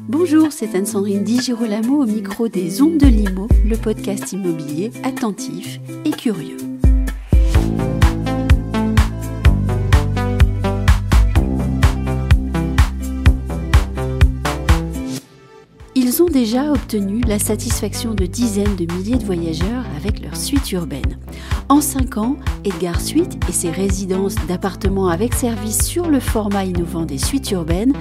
Bonjour, c'est Anne-Sandrine Di Girolamo au micro des Ondes de Limo, le podcast immobilier attentif et curieux. Ils ont déjà obtenu la satisfaction de dizaines de milliers de voyageurs avec leur suite urbaine. En 5 ans, Edgar Suite et ses résidences d'appartements avec service sur le format innovant des suites urbaines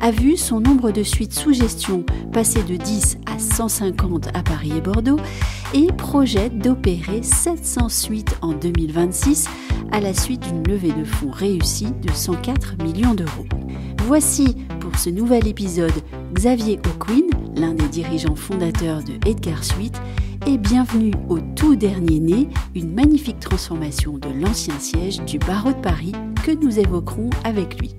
a vu son nombre de suites sous gestion passer de 10 à 150 à Paris et Bordeaux et projette d'opérer 700 suites en 2026 à la suite d'une levée de fonds réussie de 104 millions d'euros. Voici pour ce nouvel épisode Xavier O'Quinn, l'un des dirigeants fondateurs de Edgar Suite, et bienvenue au tout dernier né, une magnifique transformation de l'ancien siège du barreau de Paris que nous évoquerons avec lui.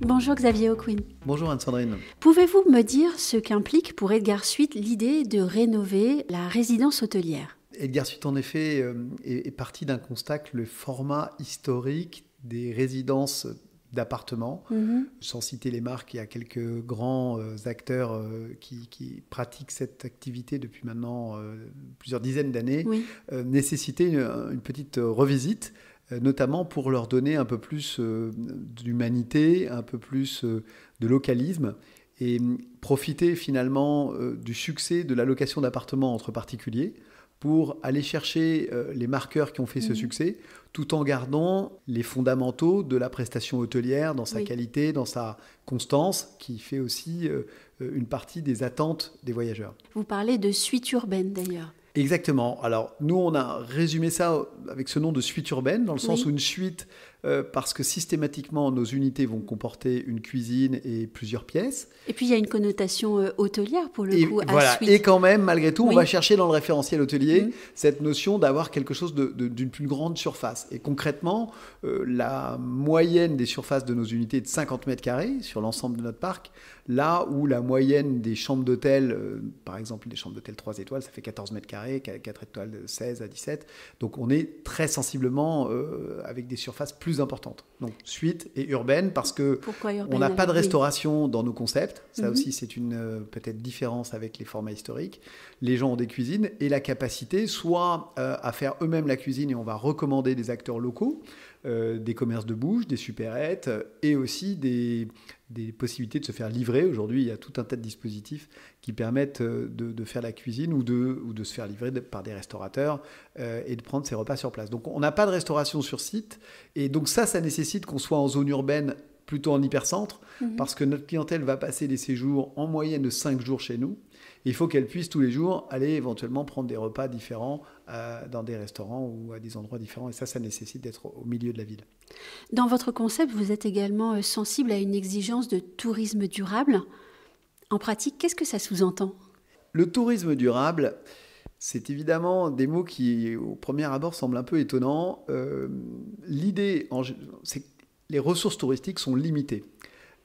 Bonjour Xavier O'Quinn. Bonjour Anne-Sandrine. Pouvez-vous me dire ce qu'implique pour Edgar Suite l'idée de rénover la résidence hôtelière Edgar Suite, en effet, euh, est parti d'un constat que le format historique des résidences d'appartements. Mhm. Sans citer les marques, il y a quelques grands euh, acteurs euh, qui, pratiquent cette activité depuis maintenant plusieurs dizaines d'années. nécessitait une, petite revisite euh, notamment pour leur donner un peu plus euh, d'humanité, un peu plus euh, de localisme et hum, profiter finalement du succès de la location d'appartements entre particuliers pour aller chercher les marqueurs qui ont fait ce mhm. succès, tout en gardant les fondamentaux de la prestation hôtelière dans sa qualité, dans sa constance, qui fait aussi une partie des attentes des voyageurs. Vous parlez de suite urbaine d'ailleurs. Exactement. Alors, nous, on a résumé ça avec ce nom de suite urbaine, dans le sens où une suite, euh, parce que systématiquement, nos unités vont comporter une cuisine et plusieurs pièces. Et puis, il y a une connotation euh, hôtelière, pour le coup, à Suite. Et quand même, malgré tout, on va chercher dans le référentiel hôtelier mm. cette notion d'avoir quelque chose d'une plus grande surface. Et concrètement, euh, la moyenne des surfaces de nos unités est de 50 mètres carrés sur l'ensemble de notre parc, là où la moyenne des chambres d'hôtel, par exemple, des chambres d'hôtel 3 étoiles, ça fait 14 mètres carrés 4 étoiles de 16 à 17. Donc on est très sensiblement euh, avec des surfaces plus importantes. Donc suite et urbaine parce que on n'a pas de restauration dans nos concepts. Ça mhm. aussi c'est une euh, peut-être différence avec les formats historiques. Les gens ont des cuisines et la capacité soit euh, à faire eux-mêmes la cuisine et on va recommander des acteurs locaux, des commerces de bouche, des supérettes et aussi des, des possibilités de se faire livrer. Aujourd'hui, il y a tout un tas de dispositifs qui permettent euh, de, faire la cuisine ou de, ou de se faire livrer par des restaurateurs euh, et de prendre ses repas sur place. Donc on n'a pas de restauration sur site. Et donc ça, ça nécessite qu'on soit en zone urbaine plutôt en hypercentre, mhm. parce que notre clientèle va passer des séjours en moyenne de 5 jours chez nous il faut qu'elle puisse tous les jours aller éventuellement prendre des repas différents euh, dans des restaurants ou à des endroits différents. Et ça, ça nécessite d'être au milieu de la ville. Dans votre concept, vous êtes également euh, sensible à une exigence de tourisme durable. En pratique, qu'est-ce que ça sous-entend Le tourisme durable, c'est évidemment des mots qui, au premier abord, semblent un peu étonnants. Euh, l'idée, c'est que les ressources touristiques sont limitées.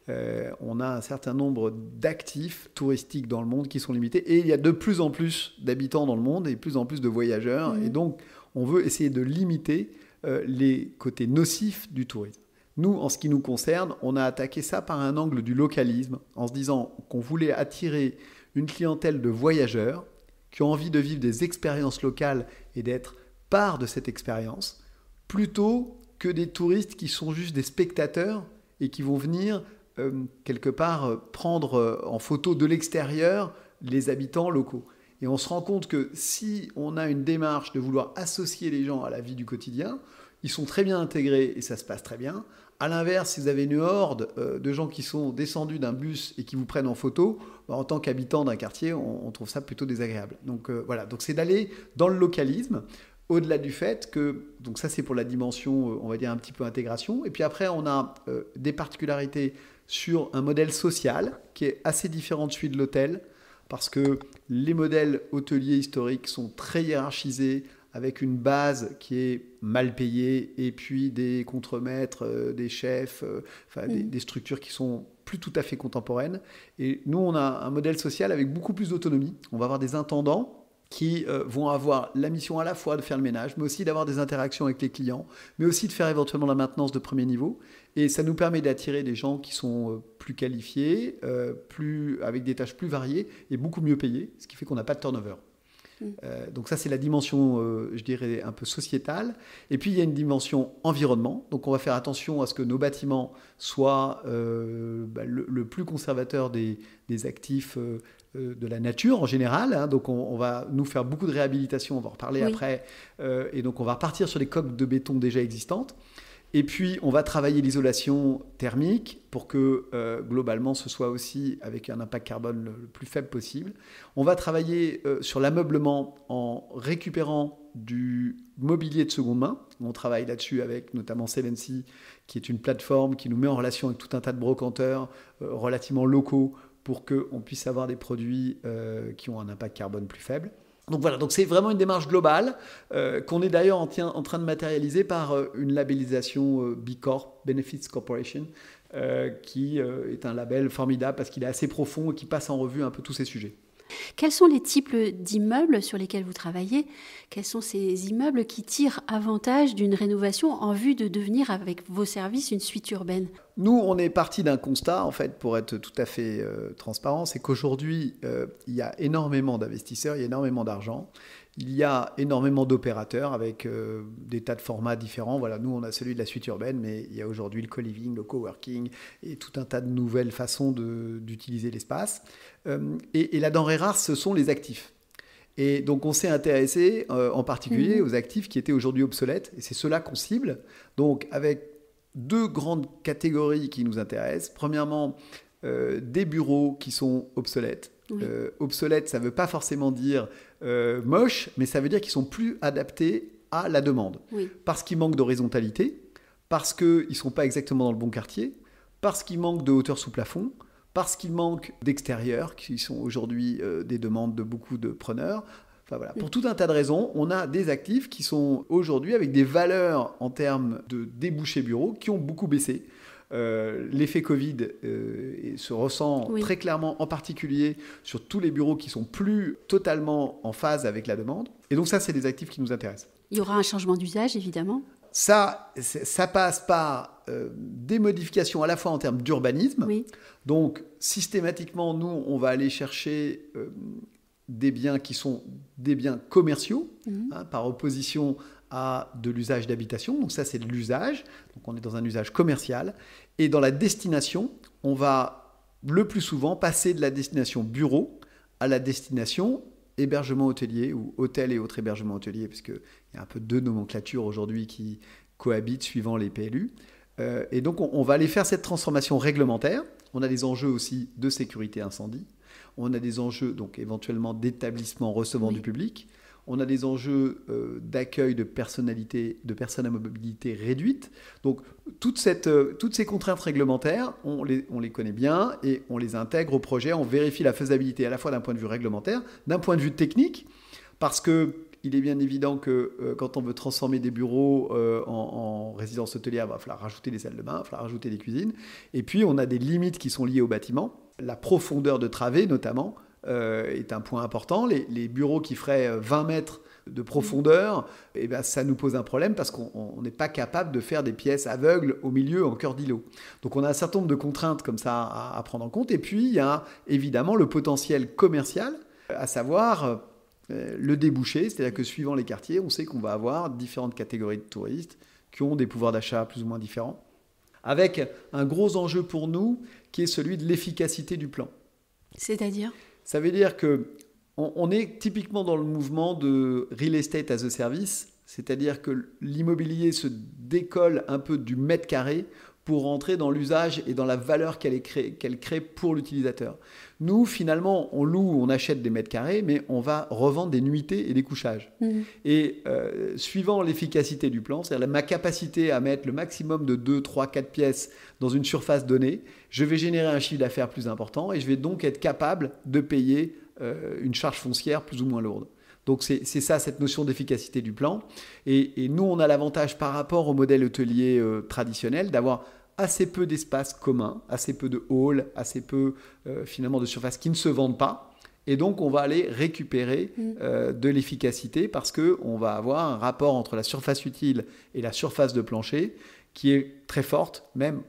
Euh, on a un certain nombre d'actifs touristiques dans le monde qui sont limités. Et il y a de plus en plus d'habitants dans le monde et de plus en plus de voyageurs. Mmh. Et donc, on veut essayer de limiter euh, les côtés nocifs du tourisme. Nous, en ce qui nous concerne, on a attaqué ça par un angle du localisme, en se disant qu'on voulait attirer une clientèle de voyageurs qui ont envie de vivre des expériences locales et d'être part de cette expérience, plutôt que des touristes qui sont juste des spectateurs et qui vont venir euh, quelque part, euh, prendre euh, en photo de l'extérieur les habitants locaux. Et on se rend compte que si on a une démarche de vouloir associer les gens à la vie du quotidien, ils sont très bien intégrés et ça se passe très bien. À l'inverse, si vous avez une horde de gens qui sont descendus d'un bus et qui vous prennent en photo, bah, en tant qu'habitant d'un quartier, on, trouve ça plutôt désagréable. Donc voilà, donc c'est d'aller dans le localisme, au-delà du fait que, donc ça c'est pour la dimension, on va dire un petit peu intégration, et puis après on a des particularités sur un modèle social qui est assez différent de celui de l'hôtel, parce que les modèles hôteliers historiques sont très hiérarchisés, avec une base qui est mal payée, et puis des contremaîtres, euh, des chefs, euh, des, mm. des, structures qui sont plus tout à fait contemporaines. Et nous, on a un modèle social avec beaucoup plus d'autonomie. On va avoir des intendants qui euh, vont avoir la mission à la fois de faire le ménage, mais aussi d'avoir des interactions avec les clients, mais aussi de faire éventuellement la maintenance de premier niveau. Et ça nous permet d'attirer des gens qui sont euh, plus qualifiés, euh, plus, avec des tâches plus variées et beaucoup mieux payées, ce qui fait qu'on n'a pas de turnover. Mm. Euh, donc ça, c'est la dimension, euh, je dirais, un peu sociétale. Et puis, il y a une dimension environnement. Donc on va faire attention à ce que nos bâtiments soient euh, bah, le, plus conservateur des, actifs de la nature en général. Hein. donc on, va nous faire beaucoup de réhabilitation, on va en reparler après. et donc on va repartir sur les coques de béton déjà existantes. Et puis, on va travailler l'isolation thermique pour que euh, globalement ce soit aussi avec un impact carbone le, plus faible possible. On va travailler euh, sur l'ameublement en récupérant du mobilier de seconde main. On travaille là-dessus avec notamment Sevency, qui est une plateforme qui nous met en relation avec tout un tas de brocanteurs euh, relativement locaux pour qu'on puisse avoir des produits qui ont un impact carbone plus faible. Donc voilà, donc c'est vraiment une démarche globale euh, qu'on est d'ailleurs en, train de matérialiser par euh, une labellisation euh, B Corp, Benefits Corporation, qui est un label formidable parce qu'il est assez profond et qui passe en revue un peu tous ces sujets. Quels sont les types d'immeubles sur lesquels vous travaillez Quels sont ces immeubles qui tirent avantage d'une rénovation en vue de devenir avec vos services une suite urbaine Nous, on est parti d'un constat, en fait, pour être tout à fait euh, transparent, c'est qu'aujourd'hui, euh, il y a énormément d'investisseurs, il y a énormément d'argent. Il y a énormément d'opérateurs avec euh, des tas de formats différents. Voilà, nous, on a celui de la suite urbaine, mais il y a aujourd'hui le co-living, le co-working et tout un tas de nouvelles façons d'utiliser l'espace. Euh, et, la denrée rare, ce sont les actifs. Et donc, on s'est intéressé euh, en particulier mmh. aux actifs qui étaient aujourd'hui obsolètes. Et c'est cela qu'on cible. Donc, avec deux grandes catégories qui nous intéressent. Premièrement, des bureaux qui sont obsolètes euh, obsolète, ça ne veut pas forcément dire euh, moche, mais ça veut dire qu'ils sont plus adaptés à la demande. Parce qu'ils manquent d'horizontalité, parce qu'ils ne sont pas exactement dans le bon quartier, parce qu'ils manquent de hauteur sous plafond, parce qu'ils manquent d'extérieur, qui sont aujourd'hui euh, des demandes de beaucoup de preneurs. Enfin, voilà. Pour tout un tas de raisons, on a des actifs qui sont aujourd'hui avec des valeurs en termes de débouchés bureaux qui ont beaucoup baissé. Euh, l'effet Covid euh, se ressent très clairement, en particulier sur tous les bureaux qui sont plus totalement en phase avec la demande. Et donc ça, c'est des actifs qui nous intéressent. Il y aura un changement d'usage, évidemment. Ça, ça passe par euh, des modifications à la fois en termes d'urbanisme. Donc, systématiquement, nous, on va aller chercher des biens qui sont des biens commerciaux, mhm. hein, par opposition à de l'usage d'habitation. Donc ça, c'est de l'usage. Donc on est dans un usage commercial. Et dans la destination, on va le plus souvent passer de la destination bureau à la destination hébergement hôtelier ou hôtel et autres hébergements hôteliers, parce qu'il y a un peu deux nomenclatures aujourd'hui qui cohabitent suivant les PLU. Euh, et donc on va aller faire cette transformation réglementaire. On a des enjeux aussi de sécurité incendie on a des enjeux donc éventuellement d'établissement recevant du public, on a des enjeux euh, d'accueil de personnalités, de personnes à mobilité réduite. Donc toutes euh, ces contraintes réglementaires, on les, connaît bien et on les intègre au projet, on vérifie la faisabilité à la fois d'un point de vue réglementaire, d'un point de vue technique, parce que il est bien évident que euh, quand on veut transformer des bureaux en, résidence hôtelière, bah, il va falloir rajouter des salles de bain, il va falloir rajouter des cuisines. Et puis, on a des limites qui sont liées au bâtiment. La profondeur de travée, notamment, euh, est un point important. Les, bureaux qui feraient 20 euh, mètres de profondeur, eh ben, ça nous pose un problème parce qu'on n'est pas capable de faire des pièces aveugles au milieu, en cœur d'îlot. Donc on a un certain nombre de contraintes comme ça à, prendre en compte. Et puis il y a évidemment le potentiel commercial, à savoir euh, le débouché, c'est-à-dire que suivant les quartiers, on sait qu'on va avoir différentes catégories de touristes qui ont des pouvoirs d'achat plus ou moins différents. Avec un gros enjeu pour nous, qui est celui de l'efficacité du plan. C'est-à-dire Ça veut dire que on, est typiquement dans le mouvement de real estate as a service, c'est-à-dire que l'immobilier se décolle un peu du mètre carré pour rentrer dans l'usage et dans la valeur qu'elle crée, crée, pour l'utilisateur. Nous, finalement, on loue, on achète des mètres carrés, mais on va revendre des nuitées et des couchages. Mmh. Et euh, suivant l'efficacité du plan, c'est-à-dire ma capacité à mettre le maximum de 2, 3, 4 pièces dans une surface donnée, je vais générer un chiffre d'affaires plus important et je vais donc être capable de payer euh, une charge foncière plus ou moins lourde. Donc c'est ça, cette notion d'efficacité du plan. Et, nous, on a l'avantage par rapport au modèle hôtelier euh, traditionnel d'avoir assez peu d'espace commun, assez peu de halls, assez peu euh, finalement de surfaces qui ne se vendent pas. Et donc, on va aller récupérer mm. euh, de l'efficacité parce qu'on va avoir un rapport entre la surface utile et la surface de plancher qui est très forte, même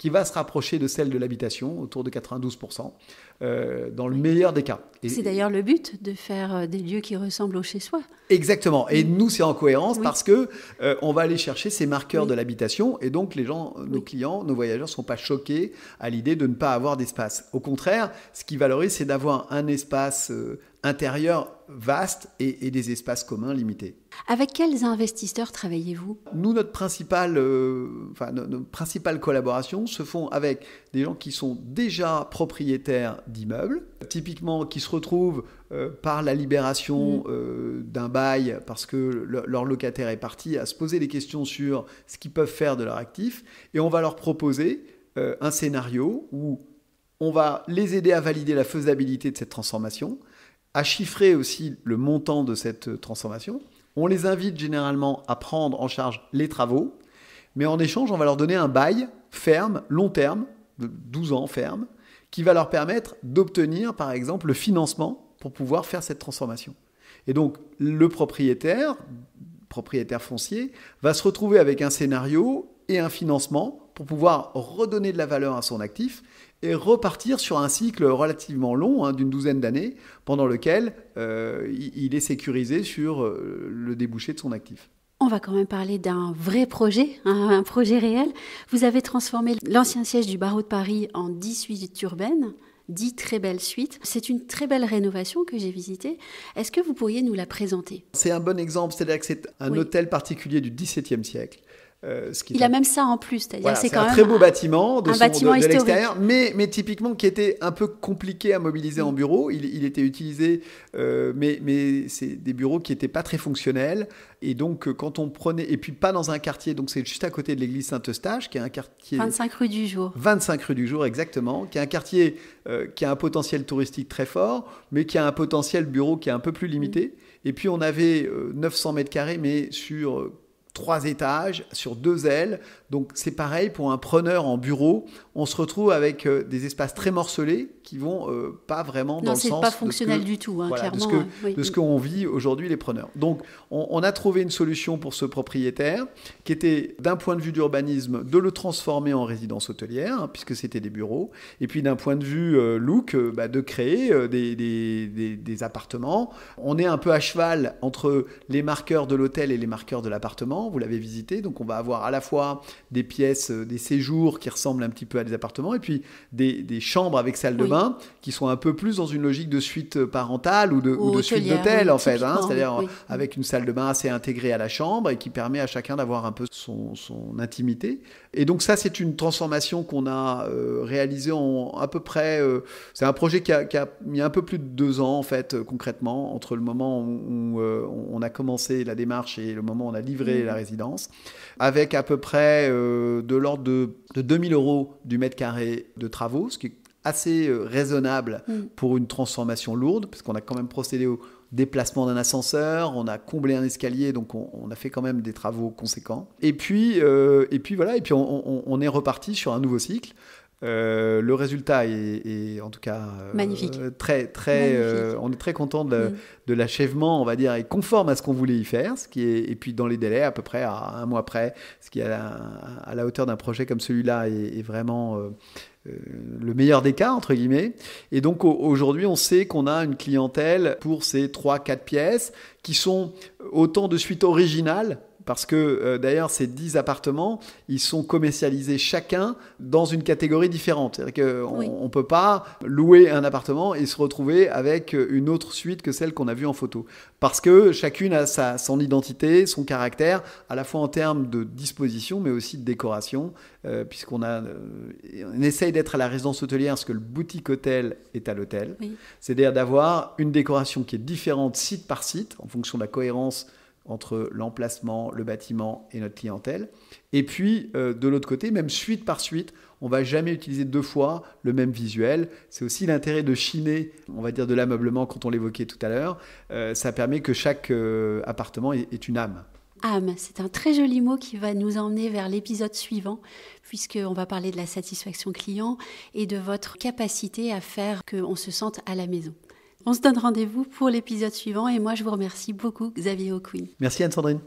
qui va se rapprocher de celle de l'habitation, autour de 92%, euh, dans le meilleur des cas. C'est d'ailleurs le but de faire euh, des lieux qui ressemblent au chez-soi. Exactement. Et nous, c'est en cohérence parce que euh, on va aller chercher ces marqueurs de l'habitation, et donc les gens, nos clients, nos voyageurs, ne sont pas choqués à l'idée de ne pas avoir d'espace. Au contraire, ce qui valorise, c'est d'avoir un espace intérieur vaste et, des espaces communs limités. Avec quels investisseurs travaillez-vous Nous, notre euh, principale, enfin, collaboration se font avec des gens qui sont déjà propriétaires d'immeubles, typiquement qui se retrouvent euh, par la libération mm. euh, d'un bail parce que leur locataire est parti à se poser des questions sur ce qu'ils peuvent faire de leur actif, et on va leur proposer un scénario où on va les aider à valider la faisabilité de cette transformation à chiffrer aussi le montant de cette transformation. On les invite généralement à prendre en charge les travaux, mais en échange, on va leur donner un bail ferme, long terme, de 12 ans ferme, qui va leur permettre d'obtenir, par exemple, le financement pour pouvoir faire cette transformation. Et donc, le propriétaire, propriétaire foncier, va se retrouver avec un scénario et un financement pour pouvoir redonner de la valeur à son actif et repartir sur un cycle relativement long, hein, d'une douzaine d'années, pendant lequel euh, il est sécurisé sur euh, le débouché de son actif. On va quand même parler d'un vrai projet, hein, un projet réel. Vous avez transformé l'ancien siège du barreau de Paris en suites urbaines, 10 très belles suites. C'est une très belle rénovation que j'ai visitée. Est-ce que vous pourriez nous la présenter C'est un bon exemple, c'est-à-dire que c'est un hôtel particulier du XVIIe siècle euh, il a même ça en plus, cest quand un très beau bâtiment de, bâtiment de, l'extérieur, mais, mais typiquement qui était un peu compliqué à mobiliser en bureau. Il, était utilisé, euh, mais, mais c'est des bureaux qui n'étaient pas très fonctionnels. Et donc euh, quand on prenait, et puis pas dans un quartier, donc c'est juste à côté de l'église Saint-Eustache, qui est un quartier... 25 rue du jour. 25 rue du jour, exactement, qui est un quartier qui a un potentiel touristique très fort, mais qui a un potentiel bureau qui est un peu plus limité. Mm. Et puis on avait 900 mètres carrés, mais sur trois étages, sur deux ailes, donc c'est pareil pour un preneur en bureau, on se retrouve avec euh, des espaces très morcelés qui vont euh, pas vraiment dans le sens pas fonctionnel du tout, hein, clairement, de ce que, hein, de ce qu'on vit aujourd'hui les preneurs. Donc on, a trouvé une solution pour ce propriétaire qui était d'un point de vue d'urbanisme de le transformer en résidence hôtelière hein, puisque c'était des bureaux, et puis d'un point de vue euh, look bah, de créer des, des, des appartements. On est un peu à cheval entre les marqueurs de l'hôtel et les marqueurs de l'appartement. Vous l'avez visité, donc on va avoir à la fois des pièces, euh, des séjours qui ressemblent un petit peu à des appartements, et puis des, chambres avec salle de bain qui sont un peu plus dans une logique de suite euh, parentale ou de, suite d'hôtel, en fait, hein. c'est-à-dire euh, avec une salle de bain assez intégrée à la chambre et qui permet à chacun d'avoir un peu son, son, intimité. Et donc ça, c'est une transformation qu'on a réalisé réalisée en à peu près... c'est un projet qui a, mis un peu plus de deux ans, en fait, concrètement, entre le moment où, on a commencé la démarche et le moment où on a livré mmh. la résidence, avec à peu près euh, de l'ordre de, de 2000 euros du mètre carré de travaux, ce qui est assez euh, raisonnable mm. pour une transformation lourde, parce qu'on a quand même procédé au déplacement d'un ascenseur, on a comblé un escalier, donc on, a fait quand même des travaux conséquents. Et puis, euh, et puis voilà, et puis on est reparti sur un nouveau cycle euh, le résultat est, en tout cas euh, magnifique. Très, très, euh, on est très content mm. de, l'achèvement, on va dire, et conforme à ce qu'on voulait y faire, ce qui est, et puis dans les délais à peu près à un mois près, ce qui est à la, hauteur d'un projet comme celui-là est, vraiment le meilleur des cas, entre guillemets. Et donc aujourd'hui, on sait qu'on a une clientèle pour ces 3-4 pièces qui sont autant de suites originales parce que euh, d'ailleurs, ces 10 appartements, ils sont commercialisés chacun dans une catégorie différente. C'est-à-dire qu'on ne peut pas louer un appartement et se retrouver avec une autre suite que celle qu'on a vue en photo. Parce que chacune a sa, son identité, son caractère, à la fois en termes de disposition, mais aussi de décoration, euh, puisqu'on a, euh, on essaye d'être à la résidence hôtelière ce que le boutique hôtel est à l'hôtel. C'est-à-dire d'avoir une décoration qui est différente site par site, en fonction de la cohérence entre l'emplacement, le bâtiment et notre clientèle. Et puis, euh, de l'autre côté, même suite par suite, on ne va jamais utiliser deux fois le même visuel. C'est aussi l'intérêt de chiner, on va dire, de l'ameublement quand on l'évoquait tout à l'heure. Euh, ça permet que chaque euh, appartement ait une âme. Âme, c'est un très joli mot qui va nous emmener vers l'épisode suivant, puisqu'on va parler de la satisfaction client et de votre capacité à faire qu'on se sente à la maison. On se donne rendez-vous pour l'épisode suivant et moi je vous remercie beaucoup Xavier O'Quinn. Merci Anne-Sandrine.